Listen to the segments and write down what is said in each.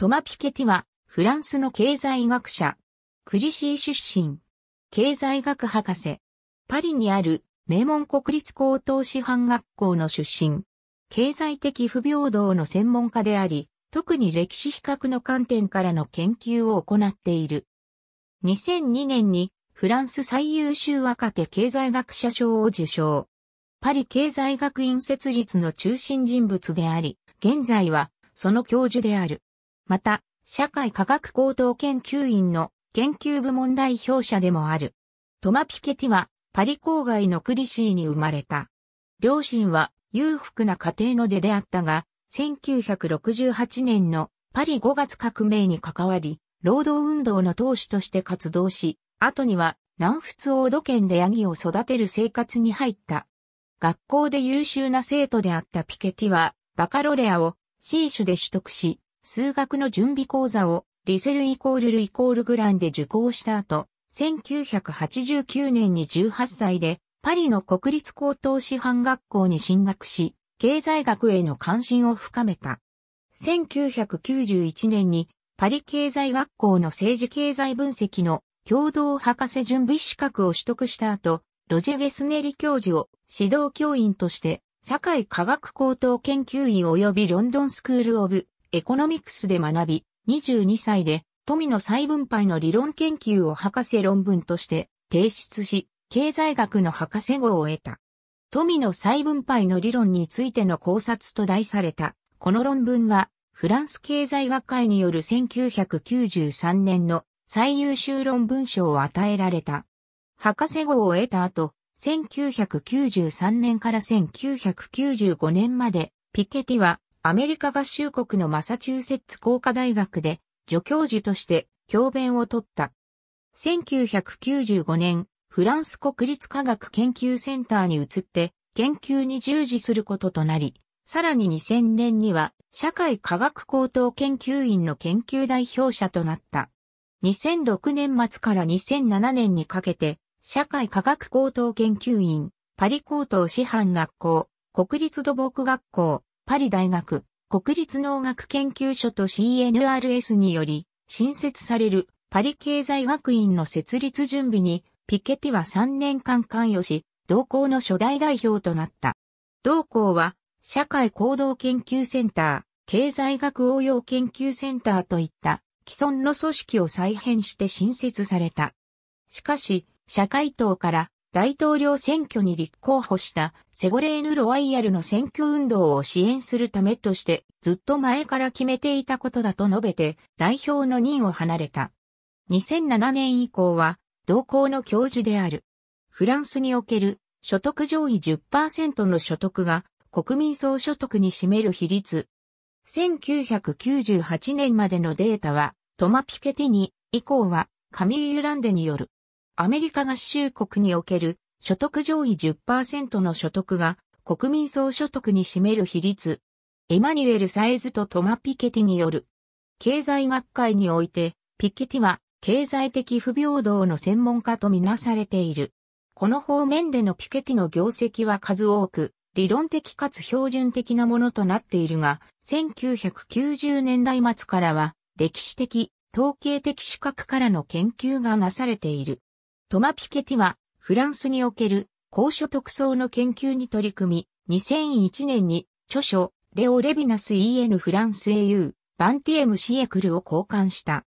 トマ・ピケティは、フランスの経済学者。クリシー出身。経済学博士。パリにある名門国立高等師範学校の出身。経済的不平等の専門家であり、特に歴史比較の観点からの研究を行っている。2002年にフランス最優秀若手経済学者賞を受賞。パリ経済学院設立の中心人物であり、現在はその教授である。また、社会科学高等研究院の研究部門代表者でもある。トマ・ピケティは、パリ郊外のクリシーに生まれた。両親は裕福な家庭の出であったが、1968年のパリ5月革命に関わり、労働運動の投資として活動し、後には南仏王土県でヤギを育てる生活に入った。学校で優秀な生徒であったピケティは、バカロレアを C 種で取得し、数学の準備講座をリセルイコールルイコールグランで受講した後、1989年に18歳でパリの国立高等師範学校に進学し、経済学への関心を深めた。1991年にパリ経済学校の政治経済分析の共同博士準備資格を取得した後、ロジェ・ゲスネリ教授を指導教員として社会科学高等研究員及びロンドンスクール・オブ・エコノミクスで学び、22歳で富の再分配の理論研究を博士論文として提出し、経済学の博士号を得た。富の再分配の理論についての考察と題された、この論文は、フランス経済学会による1993年の最優秀論文賞を与えられた。博士号を得た後、1993年から1995年まで、ピケティはアメリカ合衆国のマサチューセッツ工科大学で助教授として教鞭を取った。1995年、フランス国立科学研究センターに移って研究に従事することとなり、さらに2000年には社会科学高等研究院の研究代表者となった。2006年末から2007年にかけて、社会科学高等研究院、パリ高等師範学校、国立土木学校、パリ大学、国立農学研究所と CNRS により、新設されるパリ経済学院の設立準備に、ピケティは3年間関与し、同校の初代代表となった。同校は、社会行動研究センター、経済学応用研究センターといった既存の組織を再編して新設された。しかし、社会党から大統領選挙に立候補したセゴレーヌ・ロワイヤルの選挙運動を支援するためとしてずっと前から決めていたことだと述べて代表の任を離れた。2007年以降は同校の教授である。フランスにおける所得上位10%の所得が国民総所得に占める比率。1998年までのデータはトマ・ピケティニ以降はカミーユ・ランデによるアメリカ合衆国における所得上位10%の所得が国民総所得に占める比率。エマニュエル・サイズとトマ・ピケティによる。経済学会において、ピケティは経済的不平等の専門家とみなされている。この方面でのピケティの業績は数多く、理論的かつ標準的なものとなっているが、1990年代末からは、歴史的、統計的資格からの研究がなされている。トマ・ピケティは、フランスにおける高所得層の研究に取り組み、2001年に著書、レオ・レビナス EN フランス AU、バンティエム・シエクルを交換した。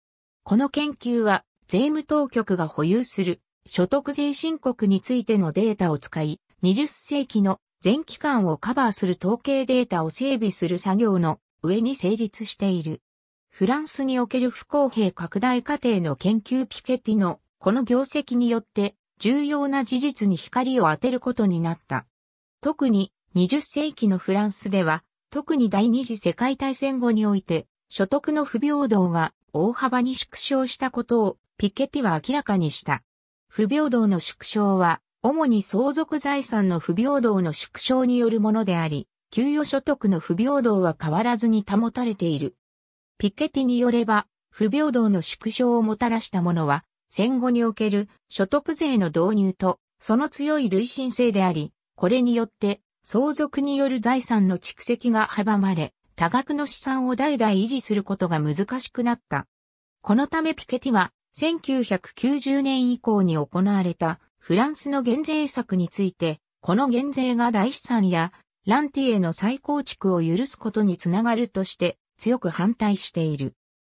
この研究は、税務当局が保有する所得税申告についてのデータを使い、20世紀の全期間をカバーする統計データを整備する作業の上に成立している。フランスにおける不公平拡大過程の研究ピケティのこの業績によって重要な事実に光を当てることになった。特に20世紀のフランスでは、特に第二次世界大戦後において、所得の不平等が大幅に縮小したことをピケティは明らかにした。不平等の縮小は、主に相続財産の不平等の縮小によるものであり、給与所得の不平等は変わらずに保たれている。ピケティによれば、不平等の縮小をもたらしたものは、戦後における所得税の導入と、その強い累進性であり、これによって相続による財産の蓄積が阻まれ、多額の資産を代々維持することが難しくなった。このためピケティは1990年以降に行われたフランスの減税策について、この減税が大資産やランティへの再構築を許すことにつながるとして強く反対している。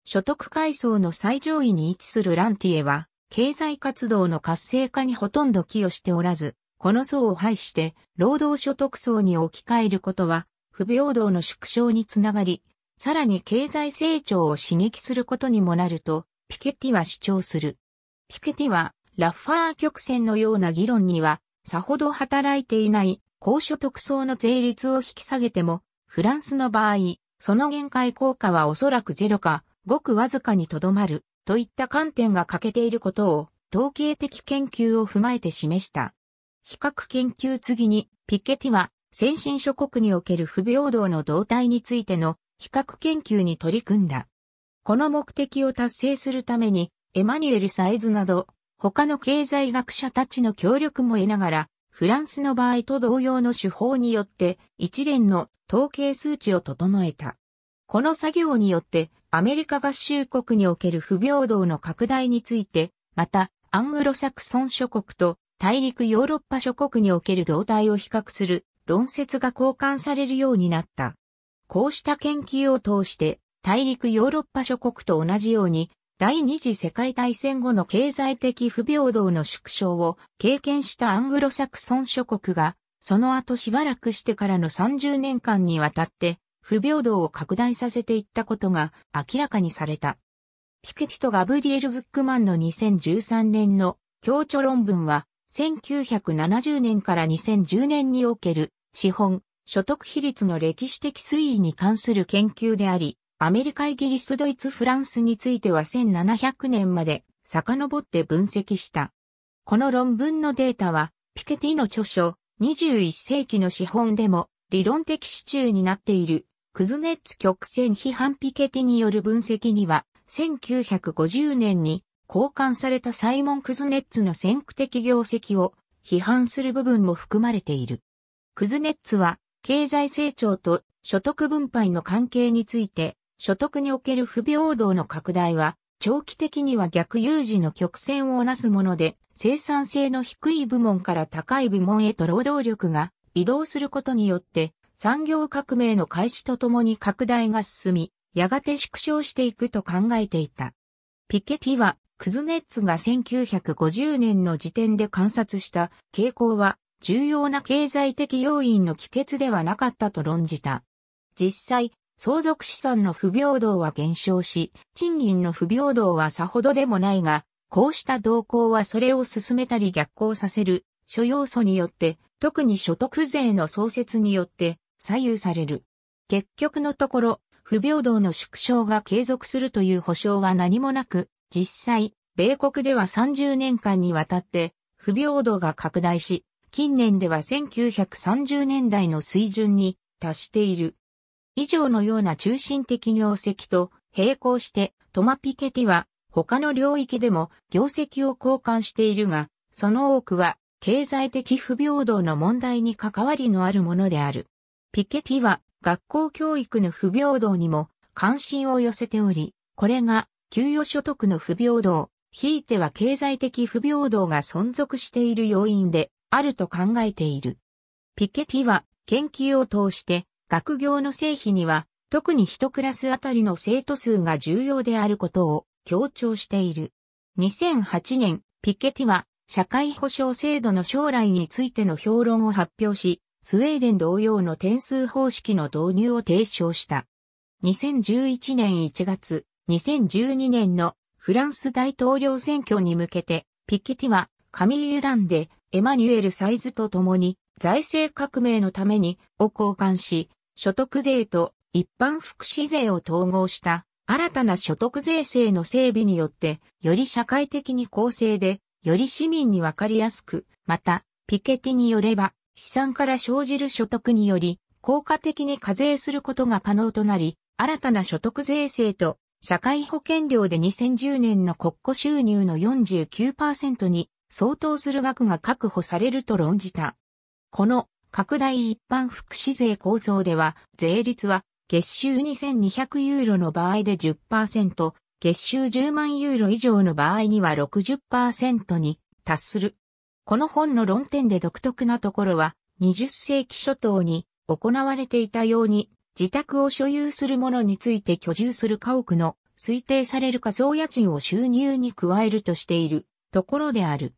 所得階層の最上位に位置するランティエは、経済活動の活性化にほとんど寄与しておらず、この層を排して、労働所得層に置き換えることは、不平等の縮小につながり、さらに経済成長を刺激することにもなると、ピケティは主張する。ピケティは、ラッファー曲線のような議論には、さほど働いていない高所得層の税率を引き下げても、フランスの場合、その限界効果はおそらくゼロか、ごくわずかにとどまるといった観点が欠けていることを統計的研究を踏まえて示した。比較研究次にピケティは先進諸国における不平等の動態についての比較研究に取り組んだ。この目的を達成するためにエマニュエル・サイズなど他の経済学者たちの協力も得ながらフランスの場合と同様の手法によって一連の統計数値を整えた。この作業によってアメリカ合衆国における不平等の拡大について、また、アングロサクソン諸国と大陸ヨーロッパ諸国における動態を比較する論説が交換されるようになった。こうした研究を通して、大陸ヨーロッパ諸国と同じように、第二次世界大戦後の経済的不平等の縮小を経験したアングロサクソン諸国が、その後しばらくしてからの30年間にわたって、不平等を拡大させていったことが明らかにされた。ピケティとガブリエル・ズックマンの2013年の協調論文は、1970年から2010年における資本、所得比率の歴史的推移に関する研究であり、アメリカ、イギリス、ドイツ、フランスについては1700年まで遡って分析した。この論文のデータは、ピケティの著書、21世紀の資本でも理論的支柱になっているクズネッツ曲線批判ピケティによる分析には、1950年に交換されたサイモン・クズネッツの先駆的業績を批判する部分も含まれている。クズネッツは、経済成長と所得分配の関係について、所得における不平等の拡大は、長期的には逆有事の曲線をなすもので、生産性の低い部門から高い部門へと労働力が移動することによって、産業革命の開始とともに拡大が進み、やがて縮小していくと考えていた。ピケティは、クズネッツが1950年の時点で観察した傾向は、重要な経済的要因の帰結ではなかったと論じた。実際、相続資産の不平等は減少し、賃金の不平等はさほどでもないが、こうした動向はそれを進めたり逆行させる諸要素によって、特に所得税の創設によって左右される。結局のところ、不平等の縮小が継続するという保証は何もなく、実際、米国では30年間にわたって不平等が拡大し、近年では1930年代の水準に達している。以上のような中心的業績と並行してトマピケティは他の領域でも業績を交換しているが、その多くは経済的不平等の問題に関わりのあるものである。ピケティは学校教育の不平等にも関心を寄せており、これが給与所得の不平等、ひいては経済的不平等が存続している要因であると考えている。ピケティは研究を通して学業の成否には特に一クラスあたりの生徒数が重要であることを強調している。2008年、ピケティは社会保障制度の将来についての評論を発表し、スウェーデン同様の点数方式の導入を提唱した。2011年1月、2012年のフランス大統領選挙に向けて、ピケティはカミーユ・ランデ、エマニュエル・サイズと共に財政革命のためにを交換し、所得税と一般福祉税を統合した新たな所得税制の整備によって、より社会的に公正で、より市民にわかりやすく、また、ピケティによれば、資産から生じる所得により、効果的に課税することが可能となり、新たな所得税制と社会保険料で2010年の国庫収入の49%に相当する額が確保されると論じた。この拡大一般福祉税構造では、税率は月収2200ユーロの場合で10%、月収10万ユーロ以上の場合には60%に達するこの本の論点で独特なところは、20世紀初頭に行われていたように、自宅を所有する者について居住する家屋の推定される仮想家賃を収入に加えるとしているところである。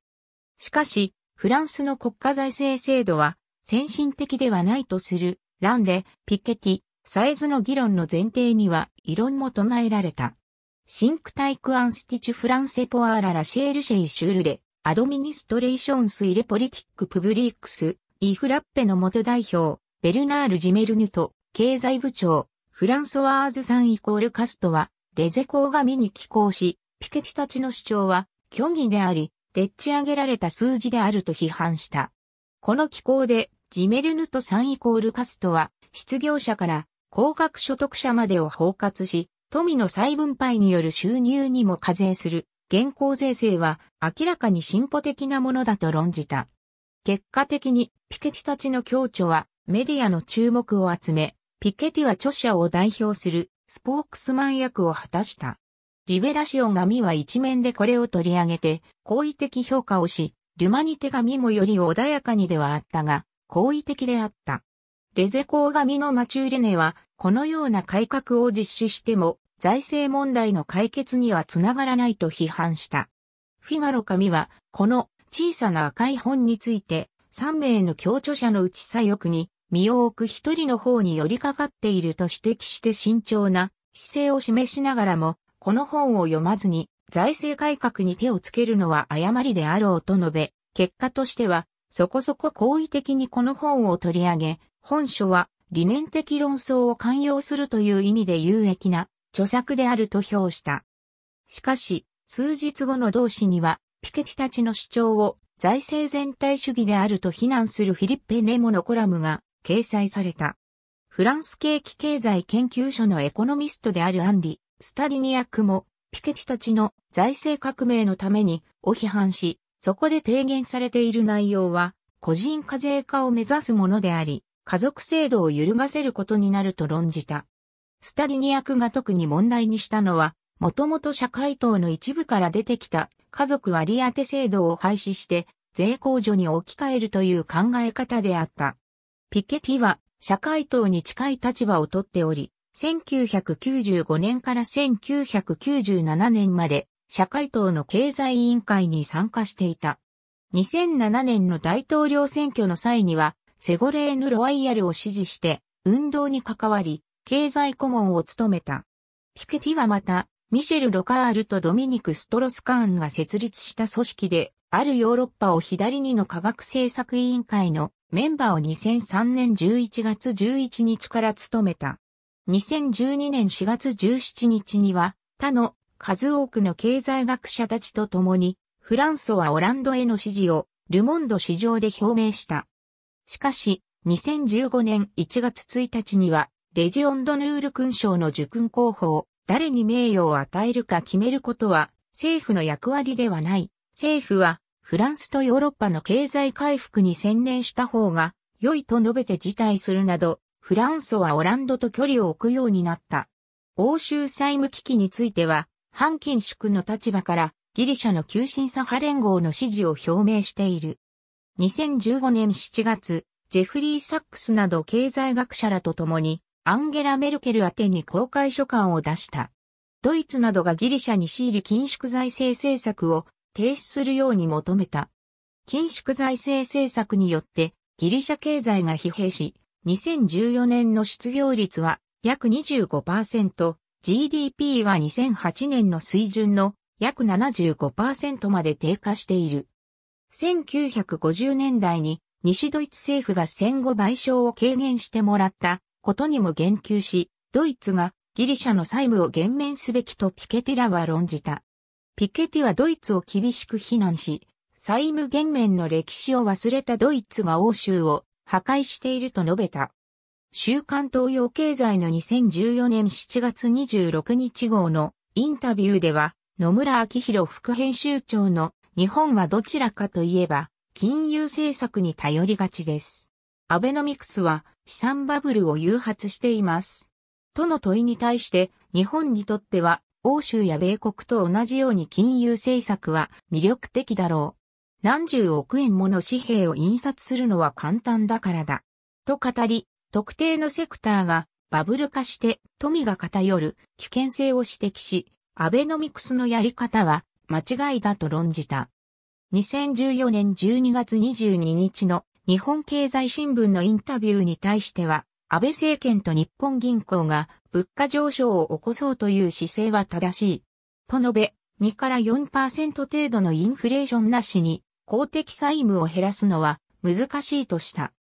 しかし、フランスの国家財政制度は先進的ではないとする、ランで、ピケティ、サイズの議論の前提には異論も唱えられた。シンクタイクアンスティチュフランセポアーララシェールシェイシュールレ、アドミニストレーションスイレポリティックプブリックス、イフラッペの元代表、ベルナール・ジメルヌと、経済部長、フランソワーズさんイコールカストは、レゼーが見に寄稿し、ピケティたちの主張は、虚偽であり、でっち上げられた数字であると批判した。この寄稿で、ジメルヌと3イコールカストは、失業者から、高額所得者までを包括し、富の再分配による収入にも課税する現行税制は明らかに進歩的なものだと論じた。結果的にピケティたちの強調はメディアの注目を集め、ピケティは著者を代表するスポークスマン役を果たした。リベラシオン紙は一面でこれを取り上げて、好意的評価をし、リュマニテ紙もより穏やかにではあったが、好意的であった。レゼコー紙のマチューレネは、このような改革を実施しても、財政問題の解決にはつながらないと批判した。フィガロ紙は、この小さな赤い本について、3名の共著者のうち左翼に、身を置く一人の方に寄りかかっていると指摘して慎重な姿勢を示しながらも、この本を読まずに財政改革に手をつけるのは誤りであろうと述べ、結果としては、そこそこ好意的にこの本を取り上げ、本書は理念的論争を寛容するという意味で有益な著作であると評した。しかし、数日後の同誌には、ピケティたちの主張を財政全体主義であると非難するフィリッペ・ネモのコラムが掲載された。フランス景気経済研究所のエコノミストであるアンリ・スタディニアクも、ピケティたちの財政革命のためにを批判し、そこで提言されている内容は、個人課税化を目指すものであり、家族制度を揺るがせることになると論じた。スタリニアクが特に問題にしたのは、もともと社会党の一部から出てきた家族割当制度を廃止して税控除に置き換えるという考え方であった。ピケティは社会党に近い立場をとっており、1995年から1997年まで社会党の経済委員会に参加していた。2007年の大統領選挙の際には、セゴレーヌ・ロワイヤルを支持して運動に関わり、経済顧問を務めた。ピケティはまた、ミシェル・ロカールとドミニク・ストロスカーンが設立した組織で、あるヨーロッパを左にの科学政策委員会のメンバーを2003年11月11日から務めた。2012年4月17日には、他の数多くの経済学者たちと共に、フランソはオランドへの支持をルモンド市場で表明した。しかし、2015年1月1日には、レジオンドヌール勲章の受勲候補を誰に名誉を与えるか決めることは政府の役割ではない。政府はフランスとヨーロッパの経済回復に専念した方が良いと述べて辞退するなど、フランスはオランドと距離を置くようになった。欧州債務危機については、反金縮の立場からギリシャの急進左派連合の支持を表明している。2015年7月、ジェフリー・サックスなど経済学者らと共にアンゲラ・メルケル宛てに公開書簡を出した。ドイツなどがギリシャに強いる緊縮財政政策を停止するように求めた。緊縮財政政策によってギリシャ経済が疲弊し、2014年の失業率は約25%、GDP は2008年の水準の約75%まで低下している。1950年代に西ドイツ政府が戦後賠償を軽減してもらったことにも言及し、ドイツがギリシャの債務を減免すべきとピケティラは論じた。ピケティはドイツを厳しく非難し、債務減免の歴史を忘れたドイツが欧州を破壊していると述べた。週刊東洋経済の2014年7月26日号のインタビューでは、野村明宏副編集長の日本はどちらかといえば、金融政策に頼りがちです。アベノミクスは資産バブルを誘発しています。との問いに対して、日本にとっては、欧州や米国と同じように金融政策は魅力的だろう。何十億円もの紙幣を印刷するのは簡単だからだ。と語り、特定のセクターがバブル化して富が偏る危険性を指摘し、アベノミクスのやり方は間違いだと論じた。2014年12月22日の日本経済新聞のインタビューに対しては、安倍政権と日本銀行が物価上昇を起こそうという姿勢は正しい。と述べ、2から4%程度のインフレーションなしに公的債務を減らすのは難しいとした。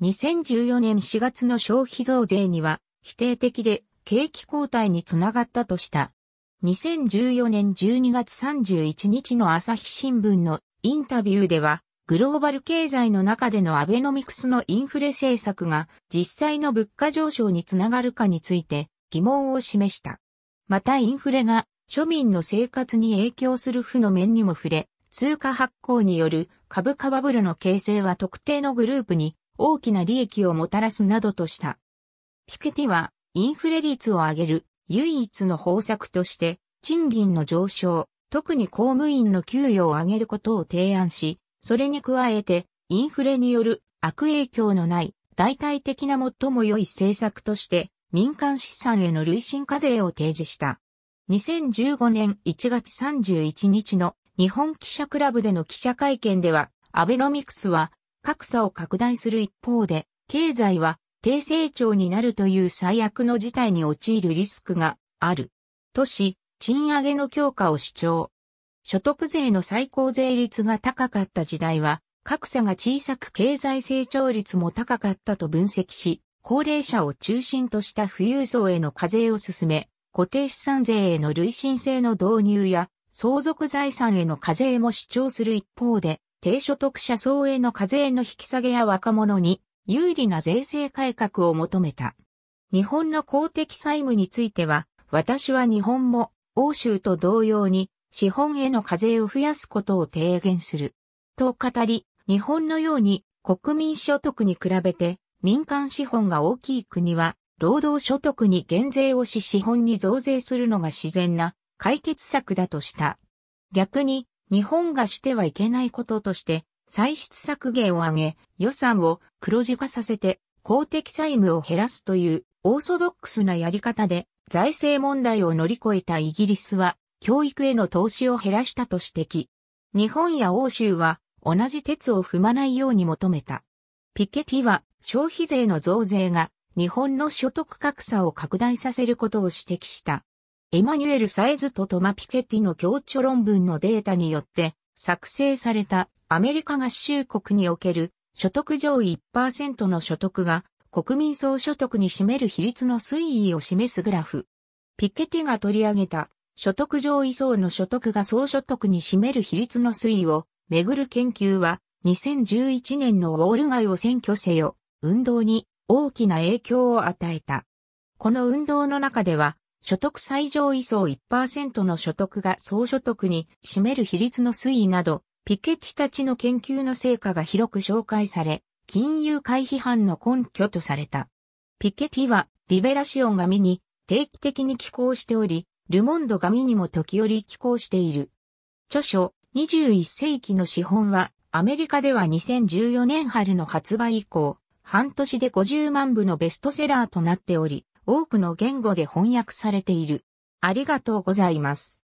2014年4月の消費増税には否定的で景気後退につながったとした。2014年12月31日の朝日新聞のインタビューではグローバル経済の中でのアベノミクスのインフレ政策が実際の物価上昇につながるかについて疑問を示した。またインフレが庶民の生活に影響する負の面にも触れ、通貨発行による株価バブルの形成は特定のグループに大きな利益をもたらすなどとした。ピケティはインフレ率を上げる唯一の方策として賃金の上昇、特に公務員の給与を上げることを提案し、それに加えて、インフレによる悪影響のない代替的な最も良い政策として、民間資産への累進課税を提示した。2015年1月31日の日本記者クラブでの記者会見では、アベノミクスは格差を拡大する一方で、経済は低成長になるという最悪の事態に陥るリスクがある。とし、賃上げの強化を主張。所得税の最高税率が高かった時代は、格差が小さく経済成長率も高かったと分析し、高齢者を中心とした富裕層への課税を進め、固定資産税への累進性の導入や、相続財産への課税も主張する一方で、低所得者層への課税の引き下げや若者に有利な税制改革を求めた。日本の公的債務については、私は日本も欧州と同様に資本への課税を増やすことを提言する。と語り、日本のように国民所得に比べて民間資本が大きい国は、労働所得に減税をし資本に増税するのが自然な解決策だとした。逆に、日本がしてはいけないこととして、歳出削減を上げ、予算を黒字化させて、公的債務を減らすという、オーソドックスなやり方で、財政問題を乗り越えたイギリスは、教育への投資を減らしたと指摘。日本や欧州は同じ鉄を踏まないように求めた。ピケティは消費税の増税が日本の所得格差を拡大させることを指摘した。エマニュエル・サエズとトマ・ピケティの共著論文のデータによって作成されたアメリカ合衆国における所得上位1%の所得が国民総所得に占める比率の推移を示すグラフ。ピケティが取り上げた所得上位層の所得が総所得に占める比率の推移をめぐる研究は2011年のウォール街を選挙せよ運動に大きな影響を与えた。この運動の中では所得最上位層1%の所得が総所得に占める比率の推移などピケティたちの研究の成果が広く紹介され金融界批判の根拠とされた。ピケティはリベラシオンが見に定期的に寄稿しており、ルモンド紙にも時折寄稿している。著書、21世紀の資本は、アメリカでは2014年春の発売以降、半年で50万部のベストセラーとなっており、多くの言語で翻訳されている。ありがとうございます。